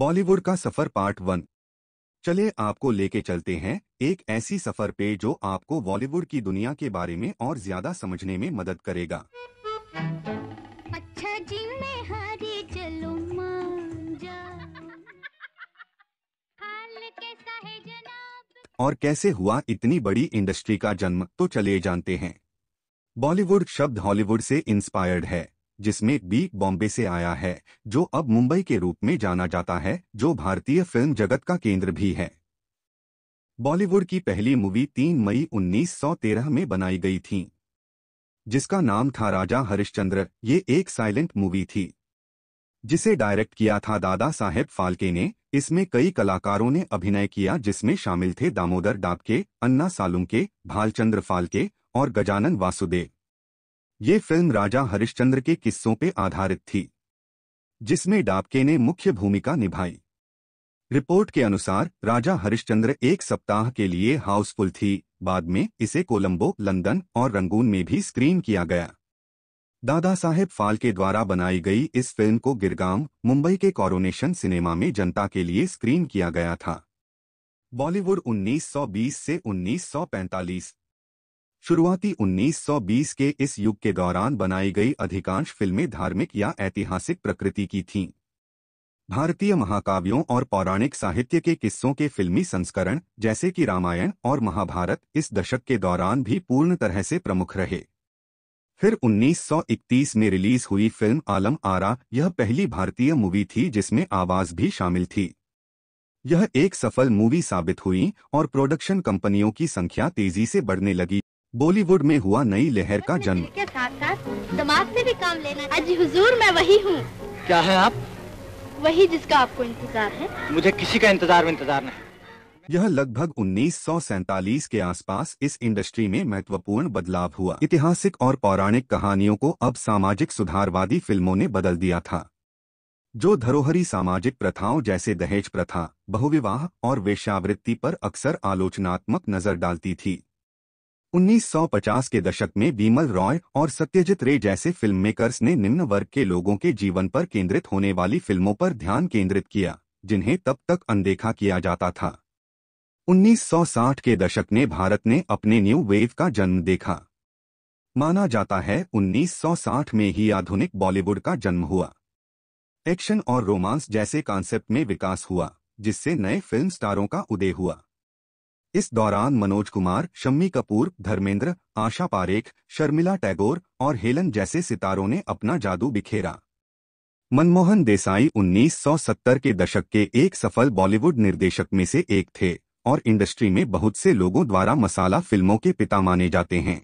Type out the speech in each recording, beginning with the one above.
बॉलीवुड का सफर part one चले आपको लेके चलते हैं एक ऐसी सफर पे जो आपको बॉलीवुड की दुनिया के बारे में और ज्यादा समझने में मदद करेगा अच्छा जी मैं हारे चलो और कैसे हुआ इतनी बड़ी इंडस्ट्री का जन्म तो चले जानते हैं बॉलीवुड शब्द हॉलीवुड से इंस्पायर्ड है जिसमें बी बॉम्बे से आया है जो अब मुंबई के रूप में जाना जाता है जो भारतीय फिल्म जगत का केंद्र भी है बॉलीवुड की पहली मूवी 3 मई 1913 में बनाई गई थी जिसका नाम था राजा हरिश्चंद्र ये एक साइलेंट मूवी थी जिसे डायरेक्ट किया था दादा साहेब फाल्के ने इसमें कई कलाकारों ने अभिनय किया जिसमें शामिल थे दामोदर डाबके अन्ना सालुंके भालचंद्र फाल्के और गजानन वासुदेव ये फिल्म राजा हरिश्चंद्र के किस्सों पर आधारित थी जिसमें डाबके ने मुख्य भूमिका निभाई रिपोर्ट के अनुसार राजा हरिश्चंद्र एक सप्ताह के लिए हाउसफुल थी बाद में इसे कोलंबो लंदन और रंगून में भी स्क्रीन किया गया दादा साहेब फाल्के द्वारा बनाई गई इस फिल्म को गिरगाम मुंबई के कॉरोनेशन सिनेमा में जनता के लिए स्क्रीन किया गया था बॉलीवुड 1920 से 1945 शुरुआती 1920 के इस युग के दौरान बनाई गई अधिकांश फिल्में धार्मिक या ऐतिहासिक प्रकृति की थीं भारतीय महाकाव्यों और पौराणिक साहित्य के किस्सों के फिल्मी संस्करण जैसे कि रामायण और महाभारत इस दशक के दौरान भी पूर्ण तरह से प्रमुख रहे फिर 1931 में रिलीज हुई फिल्म आलम आरा यह पहली भारतीय मूवी थी जिसमें आवाज भी शामिल थी यह एक सफल मूवी साबित हुई और प्रोडक्शन कंपनियों की संख्या तेजी से बढ़ने लगी बॉलीवुड में हुआ नई लहर का जन्म के साथ साथ दिमाग से भी काम लेना अजी हुजूर मैं वही हूँ क्या है आप वही जिसका आपको इंतजार है मुझे किसी का इंतजार में इंतजार नहीं यह लगभग उन्नीस के आसपास इस इंडस्ट्री में महत्वपूर्ण बदलाव हुआ ऐतिहासिक और पौराणिक कहानियों को अब सामाजिक सुधारवादी फिल्मों ने बदल दिया था जो धरोहरी सामाजिक प्रथाओं जैसे दहेज प्रथा बहुविवाह और वेश्यावृत्ति पर अक्सर आलोचनात्मक नजर डालती थी 1950 के दशक में बीमल रॉय और सत्यजित रे जैसे फिल्म मेकर्स ने निम्न वर्ग के लोगों के जीवन पर केंद्रित होने वाली फिल्मों पर ध्यान केंद्रित किया जिन्हें तब तक अनदेखा किया जाता था 1960 के दशक ने भारत ने अपने न्यू वेव का जन्म देखा माना जाता है 1960 में ही आधुनिक बॉलीवुड का जन्म हुआ एक्शन और रोमांस जैसे कॉन्सेप्ट में विकास हुआ जिससे नए फिल्म स्टारों का उदय हुआ इस दौरान मनोज कुमार शम्मी कपूर धर्मेंद्र आशा पारेख शर्मिला टैगोर और हेलन जैसे सितारों ने अपना जादू बिखेरा मनमोहन देसाई 1970 के दशक के एक सफल बॉलीवुड निर्देशक में से एक थे और इंडस्ट्री में बहुत से लोगों द्वारा मसाला फिल्मों के पिता माने जाते हैं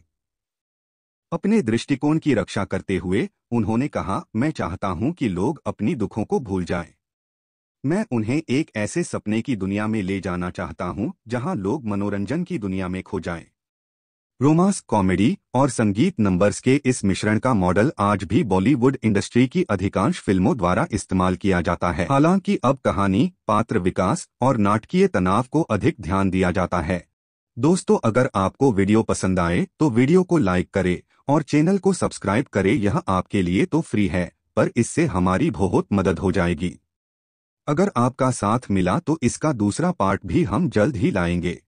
अपने दृष्टिकोण की रक्षा करते हुए उन्होंने कहा मैं चाहता हूं कि लोग अपनी दुखों को भूल जाएं। मैं उन्हें एक ऐसे सपने की दुनिया में ले जाना चाहता हूं जहां लोग मनोरंजन की दुनिया में खो जाएं। रोमांस कॉमेडी और संगीत नंबर्स के इस मिश्रण का मॉडल आज भी बॉलीवुड इंडस्ट्री की अधिकांश फिल्मों द्वारा इस्तेमाल किया जाता है हालांकि अब कहानी पात्र विकास और नाटकीय तनाव को अधिक ध्यान दिया जाता है दोस्तों अगर आपको वीडियो पसंद आए तो वीडियो को लाइक करे और चैनल को सब्सक्राइब करें यह आपके लिए तो फ्री है पर इससे हमारी बहुत मदद हो जाएगी अगर आपका साथ मिला तो इसका दूसरा पार्ट भी हम जल्द ही लाएंगे